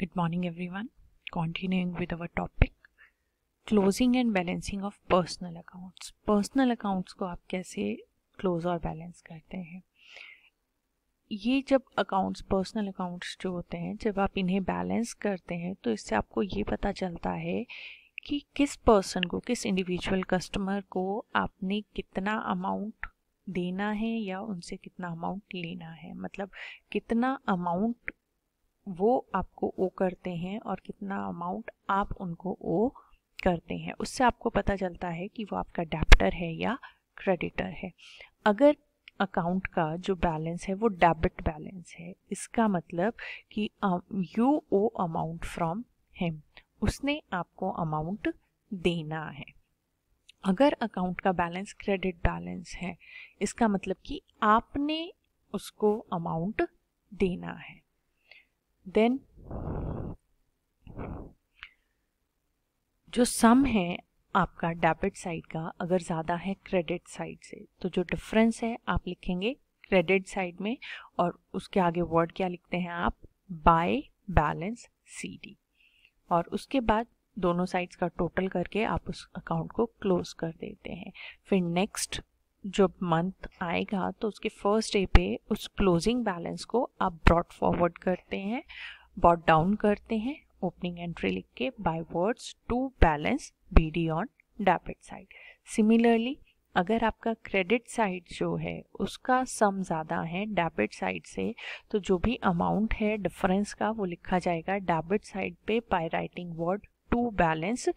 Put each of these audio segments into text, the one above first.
Good morning, everyone. Continuing with our topic closing and balancing of personal accounts personal accounts को आप कैसे close और balance करते हैं ये जब अकाउंट्स पर्सनल अकाउंट्स जो होते हैं जब आप इन्हें बैलेंस करते हैं तो इससे आपको ये पता चलता है कि किस पर्सन को किस इंडिविजुअल कस्टमर को आपने कितना अमाउंट देना है या उनसे कितना अमाउंट लेना है मतलब कितना अमाउंट वो आपको ओ करते हैं और कितना अमाउंट आप उनको ओ करते हैं उससे आपको पता चलता है कि वो आपका डेप्टर है या क्रेडिटर है अगर अकाउंट का जो बैलेंस है वो डेबिट बैलेंस है इसका मतलब कि you owe amount from him उसने आपको अमाउंट देना है अगर अकाउंट का बैलेंस क्रेडिट बैलेंस है इसका मतलब कि आपने उसको अमाउंट देना है देन जो सम है आपका डेबिट साइड का अगर ज़्यादा है क्रेडिट साइड से तो जो डिफरेंस है आप लिखेंगे क्रेडिट साइड में और उसके आगे वर्ड क्या लिखते हैं आप बाय बैलेंस सीडी और उसके बाद दोनों साइड्स का टोटल करके आप उस अकाउंट को क्लोज कर देते हैं फिर नेक्स्ट जब मंथ आएगा तो उसके फर्स्ट डे पे उस क्लोजिंग बैलेंस को आप ब्रॉड फॉरवर्ड करते हैं बॉट डाउन करते हैं ओपनिंग एंट्री लिख के by words to balance B D on debit side similarly अगर आपका क्रेडिट साइड जो है उसका सम ज़्यादा है डेबिट साइड से तो जो भी अमाउंट है डिफरेंस का वो लिखा जाएगा डेबिट साइड पे by writing word to balance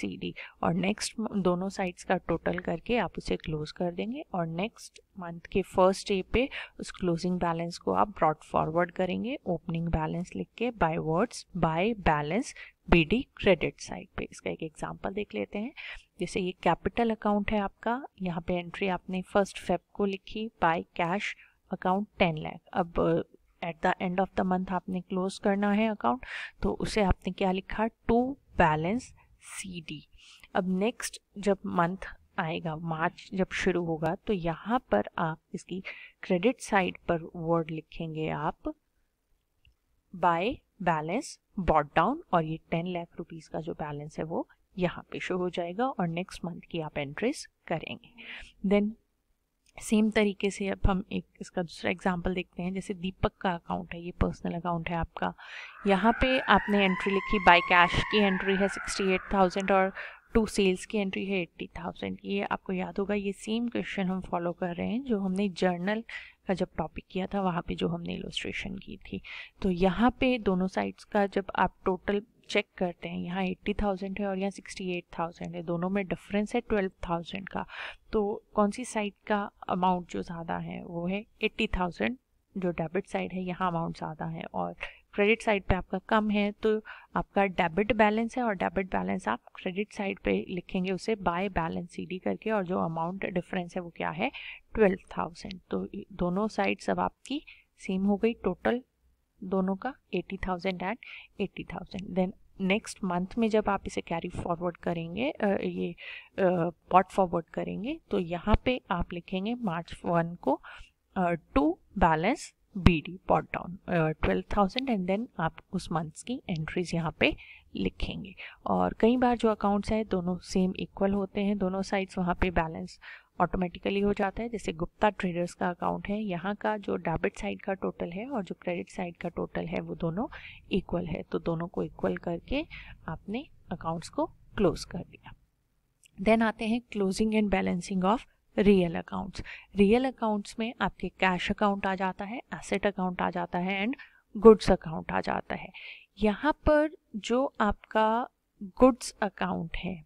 C D और नेक्स्ट दोनों साइड्स का टोटल करके आप उसे क्लोज कर देंगे और नेक्स्ट मंथ के फर्स्ट डे पे उस क्लोजिंग बैलेंस को आप ब्रॉड फॉरवर्ड करेंगे ओपनिंग बैलेंस लिख के by words by balance B D credit side पे इसका एक एग्जांपल देख लेते हैं जैसे ये कैपिटल अकाउंट है आपका यहाँ पे एंट्री आपने फर्स्ट फेब को लिखी by cash account ten lakh अब at the end of the month आपने क्लोज करना है अकाउंट तो उसे आपने क्या लिखा टू बैलेंस सी डी अब नेक्स्ट जब मंथ आएगा मार्च जब शुरू होगा तो यहाँ पर आप इसकी क्रेडिट साइड पर वर्ड लिखेंगे आप बाय बैलेंस बॉट डाउन और ये टेन लाख रुपीस का जो बैलेंस है वो यहाँ पे शो हो जाएगा और नेक्स्ट मंथ की आप एंट्रीज करेंगे देन सेम तरीके से अब हम एक इसका दूसरा एग्जांपल देखते हैं जैसे दीपक का अकाउंट है ये पर्सनल अकाउंट है आपका यहाँ पे आपने एंट्री लिखी बाय कैश की एंट्री है सिक्सटी एट थाउजेंड और टू सेल्स की एंट्री है एट्टी थाउजेंड ये आपको याद होगा ये सेम क्वेश्चन हम फॉलो कर रहे हैं जो हमने जर्नल का जब टॉपिक किया था वहाँ पे जो हमने इलोस्ट्रेशन की थी तो यहाँ पे दोनों साइड्स का जब आप टोटल चेक करते हैं यहाँ एट्टी थाउजेंड है और यहाँ सिक्सटी एट थाउजेंड है दोनों में डिफरेंस है ट्वेल्व थाउजेंड का तो कौन सी साइड का अमाउंट जो ज़्यादा है वो है एट्टी थाउजेंड जो डेबिट साइड है यहाँ अमाउंट ज़्यादा है और क्रेडिट साइड पे आपका कम है तो आपका डेबिट बैलेंस है और डेबिट बैलेंस आप क्रेडिट साइड पे लिखेंगे उसे बाय बैलेंस सीडी करके और जो अमाउंट डिफरेंस है वो क्या है ट्वेल्व थाउजेंड तो दोनों साइड्स अब आपकी सेम हो गई टोटल दोनों का eighty thousand and eighty thousand then next month में जब आप इसे कैरी फॉरवर्ड करेंगे ये पॉट फॉरवर्ड करेंगे तो यहाँ पे आप लिखेंगे मार्च वन को to balance B D put down twelve thousand and then आप उस मंथ्स की एंट्रीज यहाँ पे लिखेंगे और कई बार जो अकाउंट्स हैं दोनों सेम इक्वल होते हैं दोनों साइड्स वहाँ पे बैलेंस ऑटोमेटिकली हो जाता है जैसे गुप्ता ट्रेडर्स का अकाउंट है यहाँ का जो डेबिट साइड का टोटल है और जो क्रेडिट साइड का टोटल है वो दोनों इक्वल है तो दोनों को इक्वल करके आपने अकाउंट्स को क्लोज कर दिया देन आते हैं closing and balancing of real accounts real accounts में आपके कैश अकाउंट आ जाता है एसेट अकाउंट आ जाता है एंड गुड्स अकाउंट आ जाता है यहाँ पर जो आपका गुड्स अकाउंट है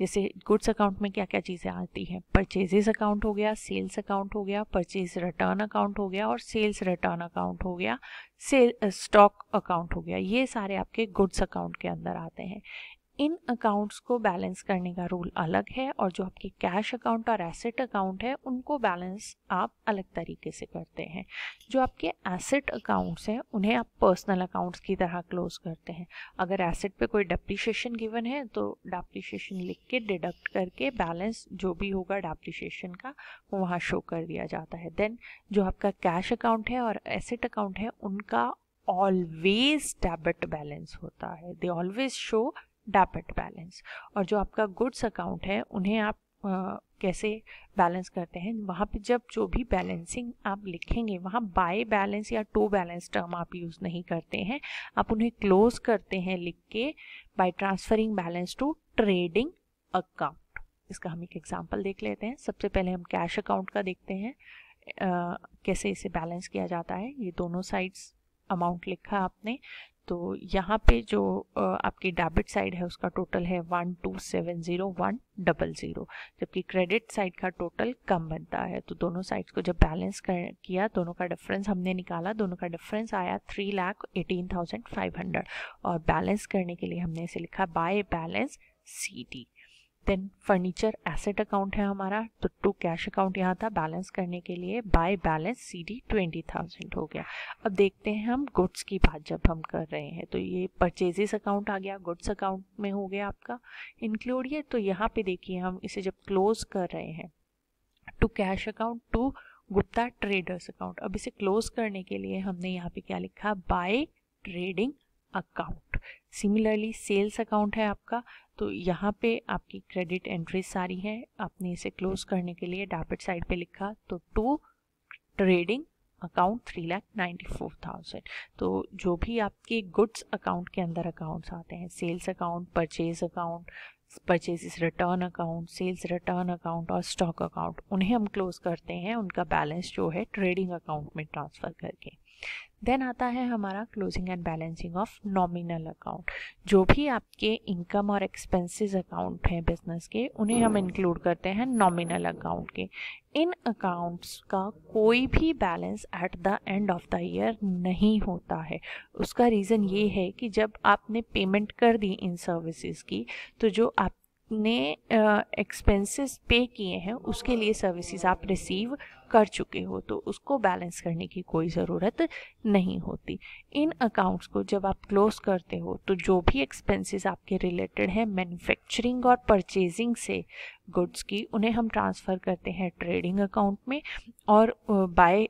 जैसे गुड्स अकाउंट में क्या क्या चीज़ें आती हैं परचेजेस अकाउंट हो गया सेल्स अकाउंट हो गया परचेज रिटर्न अकाउंट हो गया और सेल्स रिटर्न अकाउंट हो गया सेल स्टॉक अकाउंट हो गया ये सारे आपके गुड्स अकाउंट के अंदर आते हैं इन अकाउंट्स को बैलेंस करने का रूल अलग है और जो आपके कैश अकाउंट और एसेट अकाउंट है उनको बैलेंस आप अलग तरीके से करते हैं जो आपके एसेट अकाउंट्स हैं उन्हें आप पर्सनल अकाउंट्स की तरह क्लोज करते हैं अगर एसेट पे कोई डेप्रिशिएशन गिवन है तो डेप्रिशिएशन लिख के डिडक्ट करके बैलेंस जो भी होगा डेप्रिशिएशन का वो वहाँ शो कर दिया जाता है देन जो आपका कैश अकाउंट है और एसेट अकाउंट है उनका ऑलवेज डेबिट बैलेंस होता है they always show debit balance और जो आपका गुड्स अकाउंट है उन्हें आप आ, कैसे बैलेंस करते हैं वहाँ पे जब जो भी बैलेंसिंग आप लिखेंगे वहाँ बाय बैलेंस या टू बैलेंस टर्म आप यूज़ नहीं करते हैं आप उन्हें क्लोज करते हैं लिख के by transferring balance to trading account इसका हम एक एग्जाम्पल देख लेते हैं सबसे पहले हम कैश अकाउंट का देखते हैं आ, कैसे इसे बैलेंस किया जाता है ये दोनों साइड्स अमाउंट लिखा आपने तो यहाँ पे जो आपकी डेबिट साइड है उसका टोटल है one two seven zero one double zero जबकि क्रेडिट साइड का टोटल कम बनता है तो दोनों साइड्स को जब बैलेंस कर किया दोनों का डिफरेंस हमने निकाला दोनों का डिफरेंस आया three lakh eighteen thousand five hundred और बैलेंस करने के लिए हमने इसे लिखा by balance C D then furniture asset account है हमारा तो टू कैश अकाउंट यहाँ था बैलेंस करने के लिए by balance C D twenty thousand हो गया अब देखते हैं हम गुड्स की बात जब हम कर रहे हैं तो ये परचेजेस अकाउंट आ गया गुड्स अकाउंट में हो गया आपका इंक्लूड ये तो यहाँ पे देखिए हम इसे जब क्लोज कर रहे हैं to cash account to Gupta traders account अब इसे क्लोज करने के लिए हमने यहाँ पे क्या लिखा by trading account similarly sales account है आपका तो यहाँ पे आपकी क्रेडिट एंट्री सारी है आपने इसे क्लोज करने के लिए डेबिट साइड पे लिखा तो to trading account three lakh ninety four thousand तो जो भी आपके गुड्स अकाउंट के अंदर अकाउंट्स आते हैं sales account purchase account purchase return account sales return account और स्टॉक अकाउंट उन्हें हम क्लोज करते हैं उनका बैलेंस जो है ट्रेडिंग अकाउंट में ट्रांसफ़र करके देन आता है हमारा closing and balancing of nominal account जो भी आपके इनकम और एक्सपेंसेस अकाउंट हैं बिजनेस के उन्हें हम इंक्लूड करते हैं नॉमिनल अकाउंट के इन अकाउंट्स का कोई भी balance at the end of the year नहीं होता है उसका रीज़न ये है कि जब आपने पेमेंट कर दी इन सर्विसेज की तो जो आप ने एक्सपेंसेस पे किए हैं उसके लिए सर्विसेज आप रिसीव कर चुके हो तो उसको बैलेंस करने की कोई ज़रूरत नहीं होती इन अकाउंट्स को जब आप क्लोज करते हो तो जो भी एक्सपेंसेस आपके रिलेटेड हैं मैन्युफैक्चरिंग और परचेजिंग से गुड्स की उन्हें हम ट्रांसफ़र करते हैं ट्रेडिंग अकाउंट में और by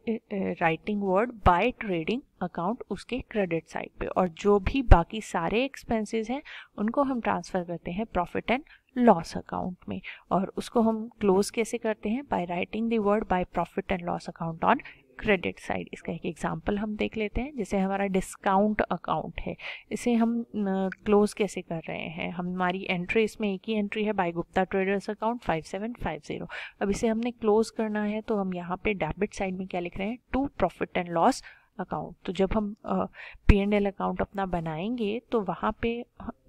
writing word by trading account उसके क्रेडिट साइड पे और जो भी बाकी सारे एक्सपेंसेस हैं उनको हम ट्रांसफ़र करते हैं प्रॉफिट एंड लॉस अकाउंट में और उसको हम क्लोज कैसे करते हैं by writing the word by profit profit and loss account on credit side इसका एक एग्जाम्पल हम देख लेते हैं जैसे हमारा डिस्काउंट अकाउंट है इसे हम क्लोज कैसे कर रहे हैं हमारी एंट्री इसमें एक ही एंट्री है by Gupta traders account five seven five zero अब इसे हमने क्लोज करना है तो हम यहाँ पे डेबिट साइड में क्या लिख रहे हैं to profit and loss account तो जब हम पी एंड एल अकाउंट अपना बनाएंगे तो वहाँ पे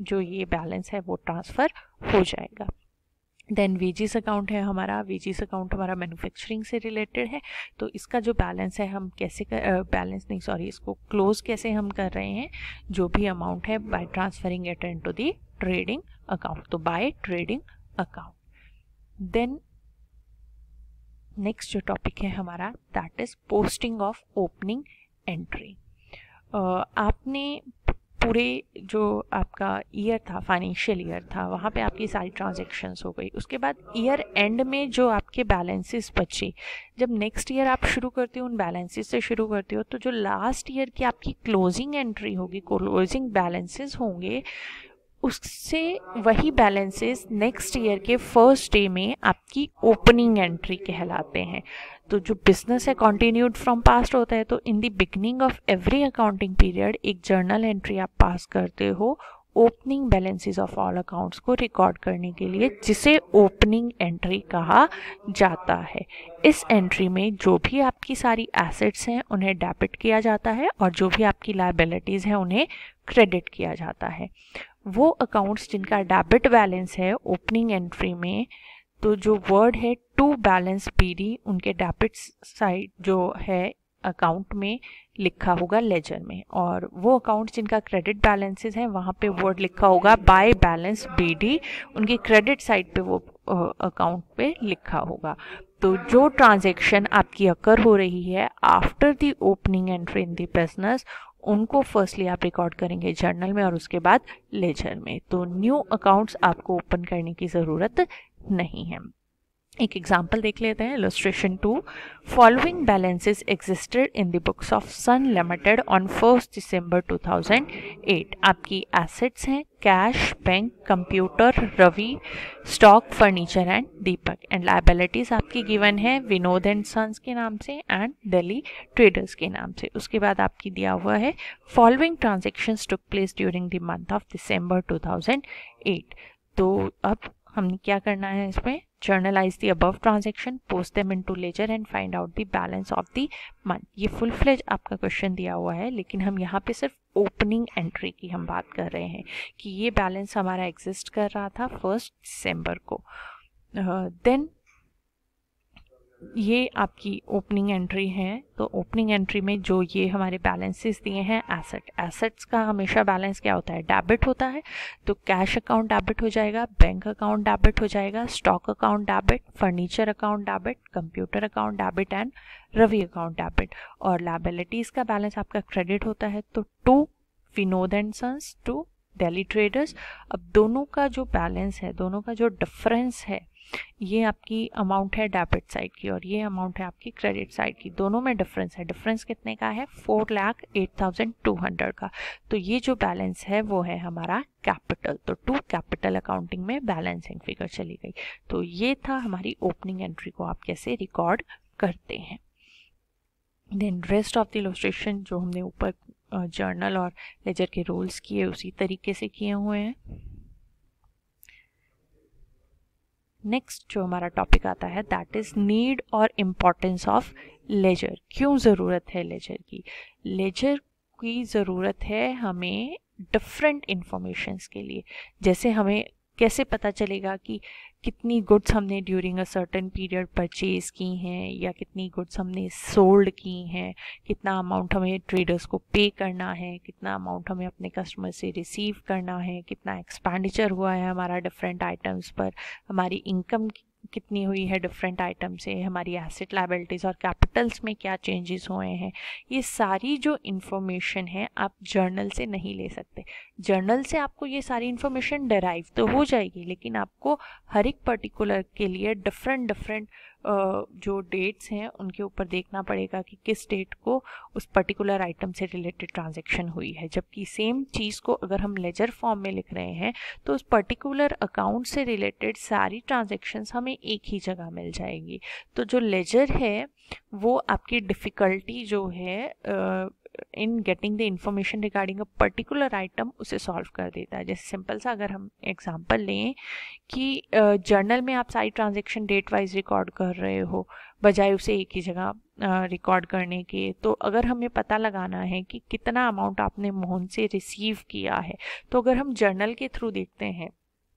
जो ये बैलेंस है वो ट्रांसफ़र हो जाएगा देन वीजीस अकाउंट है हमारा वीजीस अकाउंट हमारा मैन्युफैक्चरिंग से रिलेटेड है तो इसका जो बैलेंस है हम कैसे कर बैलेंस नहीं सॉरी इसको क्लोज कैसे हम कर रहे हैं जो भी अमाउंट है by transferring at an to the trading account तो by trading account then next जो टॉपिक है हमारा that is posting of opening entry आपने पूरे जो आपका ईयर था फाइनेंशियल ईयर था वहाँ पे आपकी सारी ट्रांजेक्शन्स हो गई उसके बाद ईयर एंड में जो आपके बैलेंसेस बचे जब नेक्स्ट ईयर आप शुरू करते हो उन बैलेंसेस से शुरू करते हो तो जो लास्ट ईयर की आपकी क्लोजिंग एंट्री होगी क्लोजिंग बैलेंसेस होंगे उससे वही बैलेंसेस नेक्स्ट ईयर के फर्स्ट डे में आपकी ओपनिंग एंट्री कहलाते हैं तो जो बिजनेस है कॉन्टिन्यूड फ्रॉम पास्ट होता है तो in the beginning of every accounting period एक जर्नल एंट्री आप पास करते हो opening balances of all accounts को रिकॉर्ड करने के लिए जिसे ओपनिंग एंट्री कहा जाता है इस एंट्री में जो भी आपकी सारी एसेट्स हैं उन्हें डेबिट किया जाता है और जो भी आपकी लाइबिलिटीज़ हैं उन्हें क्रेडिट किया जाता है वो अकाउंट्स जिनका डेबिट बैलेंस है ओपनिंग एंट्री में तो जो वर्ड है टू बैलेंस पीडी उनके डेबिट साइड जो है अकाउंट में लिखा होगा लेजर में और वो अकाउंट जिनका क्रेडिट बैलेंसेस हैं वहाँ पे वर्ड लिखा होगा बाय बैलेंस बीडी उनकी क्रेडिट साइड पे वो अकाउंट पे लिखा होगा तो जो ट्रांजैक्शन आपकी अकर हो रही है after the opening entry in the business उनको फर्स्टली आप रिकॉर्ड करेंगे जर्नल में और उसके बाद लेजर में तो न्यू अकाउंट्स आपको ओपन करने की ज़रूरत नहीं है एक एग्जाम्पल देख लेते हैं illustration to following balances existed in the books of Sun Limited on first December 2008 आपकी एसेट्स हैं cash bank computer Ravi stock furniture and Deepak and liabilities आपकी गिवन है विनोद एंड सन्स के नाम से एंड दिल्ली ट्रेडर्स के नाम से उसके बाद आपकी दिया हुआ है following transaction took place during the month of December two तो अब हमने क्या करना है इसमें journalize the above transaction post them into ledger and find out the balance of the month ये फुल फ्लेज आपका क्वेश्चन दिया हुआ है लेकिन हम यहाँ पे सिर्फ ओपनिंग एंट्री की हम बात कर रहे हैं कि ये बैलेंस हमारा एग्जिस्ट कर रहा था फर्स्ट दिसंबर को देन uh, ये आपकी ओपनिंग एंट्री है तो ओपनिंग एंट्री में जो ये हमारे बैलेंसेस दिए हैं एसेट एसेट्स का हमेशा बैलेंस क्या होता है डेबिट होता है तो कैश अकाउंट डेबिट हो जाएगा बैंक अकाउंट डेबिट हो जाएगा stock account debit furniture account debit computer account debit and Ravi account debit और लाइबिलिटीज़ का बैलेंस आपका क्रेडिट होता है तो to Vinod and sons to daily traders अब दोनों का जो बैलेंस है दोनों का जो डिफरेंस है ये आपकी अमाउंट है डेबिट साइड की और ये अमाउंट है आपकी क्रेडिट साइड की दोनों में डिफरेंस है डिफरेंस कितने का है four lakh eight thousand two hundred का तो ये जो बैलेंस है वो है हमारा कैपिटल तो टू कैपिटल अकाउंटिंग में बैलेंसिंग फिगर चली गई तो ये था हमारी ओपनिंग एंट्री को आप कैसे रिकॉर्ड करते हैं then rest of the illustration जो हमने ऊपर जर्नल और लेजर के रोल्स किए उसी तरीके से किए हुए हैं नेक्स्ट जो हमारा टॉपिक आता है दैट इज़ नीड और इम्पॉर्टेंस ऑफ लेजर क्यों ज़रूरत है लेजर की लेजर की ज़रूरत है हमें डिफरेंट इन्फॉर्मेशंस के लिए जैसे हमें कैसे पता चलेगा कि कितनी गुड्स हमने during a certain period purchase की हैं या कितनी गुड्स हमने सोल्ड की हैं कितना अमाउंट हमें ट्रेडर्स को पे करना है कितना अमाउंट हमें अपने कस्टमर से रिसीव करना है कितना एक्सपेंडिचर हुआ है हमारा डिफरेंट आइटम्स पर हमारी इनकम कितनी हुई है डिफरेंट आइटम से हमारी एसेट लाइबिलिटीज़ और कैपिटल्स में क्या चेंजेस हुए हैं ये सारी जो इन्फॉर्मेशन है आप जर्नल से नहीं ले सकते जर्नल से आपको ये सारी इन्फॉर्मेशन डराइव तो हो जाएगी लेकिन आपको हर एक पर्टिकुलर के लिए डिफरेंट डिफरेंट जो डेट्स हैं उनके ऊपर देखना पड़ेगा कि किस डेट को उस पर्टिकुलर आइटम से रिलेटेड ट्रांजेक्शन हुई है जबकि सेम चीज़ को अगर हम लेजर फॉर्म में लिख रहे हैं तो उस पर्टिकुलर अकाउंट से रिलेटेड सारी ट्रांजेक्शन्स हमें एक ही जगह मिल जाएगी तो जो लेजर है वो आपकी डिफ़िकल्टी जो है in getting the information regarding a particular item उसे सॉल्व कर देता है जैसे सिंपल सा अगर हम एग्जांपल लें कि जर्नल में आप सारी ट्रांजेक्शन डेट वाइज रिकॉर्ड कर रहे हो बजाय उसे एक ही जगह रिकॉर्ड करने के तो अगर हमें पता लगाना है कि कितना अमाउंट आपने मोहन से रिसीव किया है तो अगर हम जर्नल के थ्रू देखते हैं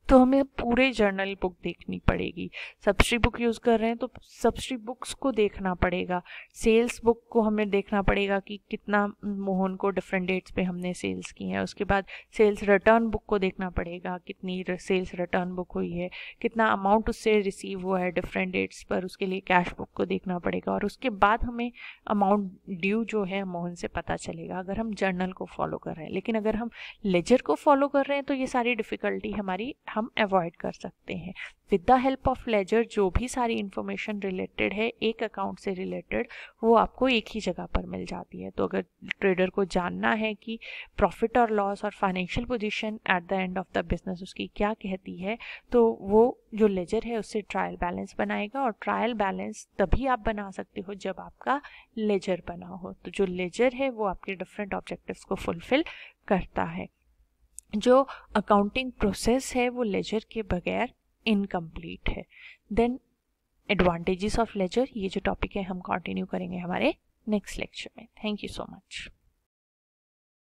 तो हमें पूरे जर्नल बुक देखनी पड़ेगी सब्सिडी बुक यूज़ कर रहे हैं तो सब्सिडी बुक्स को देखना पड़ेगा सेल्स बुक को हमें देखना पड़ेगा कि कितना मोहन को डिफरेंट डेट्स पे हमने सेल्स की हैं उसके बाद सेल्स रिटर्न बुक को देखना पड़ेगा कितनी सेल्स रिटर्न बुक हुई है कितना अमाउंट उससे रिसीव हुआ है डिफरेंट डेट्स पर उसके लिए कैश बुक को देखना पड़ेगा और उसके बाद हमें अमाउंट ड्यू जो है मोहन से पता चलेगा अगर हम जर्नल को फॉलो कर रहे हैं लेकिन अगर हम लेजर को फॉलो कर रहे हैं तो ये सारी डिफ़िकल्टी हमारी हम हम अवॉइड कर सकते हैं with the help of ledger जो भी सारी इन्फॉर्मेशन रिलेटेड है एक अकाउंट से रिलेटेड वो आपको एक ही जगह पर मिल जाती है तो अगर ट्रेडर को जानना है कि प्रॉफिट और लॉस और financial position at the end of the business उसकी क्या कहती है तो वो जो लेजर है उससे ट्रायल बैलेंस बनाएगा और ट्रायल बैलेंस तभी आप बना सकते हो जब आपका लेजर बना हो तो जो लेजर है वो आपके डिफरेंट ऑब्जेक्टिव्स को फुलफिल करता है जो अकाउंटिंग प्रोसेस है वो लेजर के बगैर इनकम्प्लीट है देन एडवांटेजेस ऑफ लेजर ये जो टॉपिक है हम कंटिन्यू करेंगे हमारे नेक्स्ट लेक्चर में थैंक यू सो मच